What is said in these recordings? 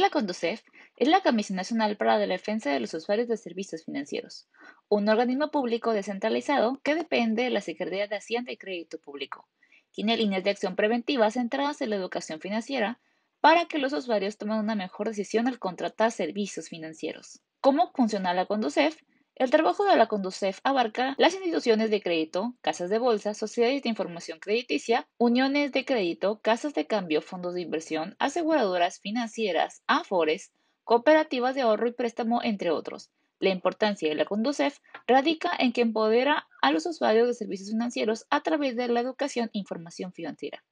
la CONDUCEF? Es la Comisión Nacional para la Defensa de los Usuarios de Servicios Financieros, un organismo público descentralizado que depende de la Secretaría de Hacienda y Crédito Público. Tiene líneas de acción preventiva centradas en la educación financiera para que los usuarios tomen una mejor decisión al contratar servicios financieros. ¿Cómo funciona la CONDUCEF? El trabajo de la Conducef abarca las instituciones de crédito, casas de bolsa, sociedades de información crediticia, uniones de crédito, casas de cambio, fondos de inversión, aseguradoras financieras, AFORES, cooperativas de ahorro y préstamo, entre otros. La importancia de la Conducef radica en que empodera a los usuarios de servicios financieros a través de la educación e información financiera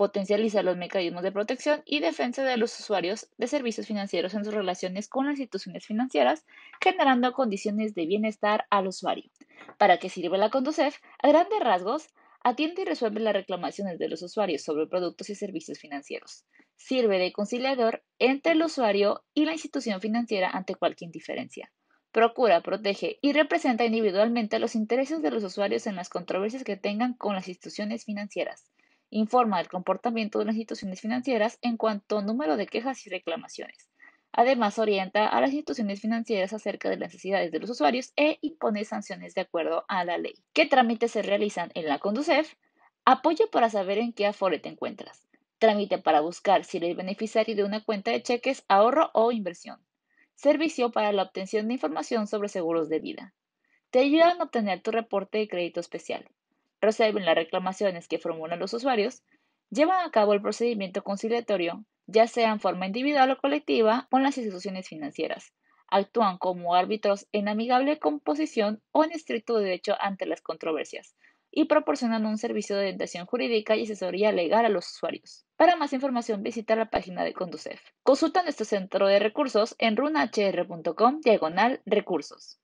potencializar los mecanismos de protección y defensa de los usuarios de servicios financieros en sus relaciones con las instituciones financieras, generando condiciones de bienestar al usuario. ¿Para qué sirve la Conducef? A grandes rasgos, atiende y resuelve las reclamaciones de los usuarios sobre productos y servicios financieros. Sirve de conciliador entre el usuario y la institución financiera ante cualquier indiferencia procura, protege y representa individualmente los intereses de los usuarios en las controversias que tengan con las instituciones financieras informa del comportamiento de las instituciones financieras en cuanto a número de quejas y reclamaciones. Además, orienta a las instituciones financieras acerca de las necesidades de los usuarios e impone sanciones de acuerdo a la ley. ¿Qué trámites se realizan en la Conducef? Apoyo para saber en qué Afore te encuentras. Trámite para buscar si eres beneficiario de una cuenta de cheques, ahorro o inversión. Servicio para la obtención de información sobre seguros de vida. Te ayudan a obtener tu reporte de crédito especial reciben las reclamaciones que formulan los usuarios, llevan a cabo el procedimiento conciliatorio, ya sea en forma individual o colectiva, con las instituciones financieras. Actúan como árbitros en amigable composición o en estricto derecho ante las controversias y proporcionan un servicio de orientación jurídica y asesoría legal a los usuarios. Para más información visita la página de Conducef. Consulta nuestro centro de recursos en runhr.com diagonal recursos.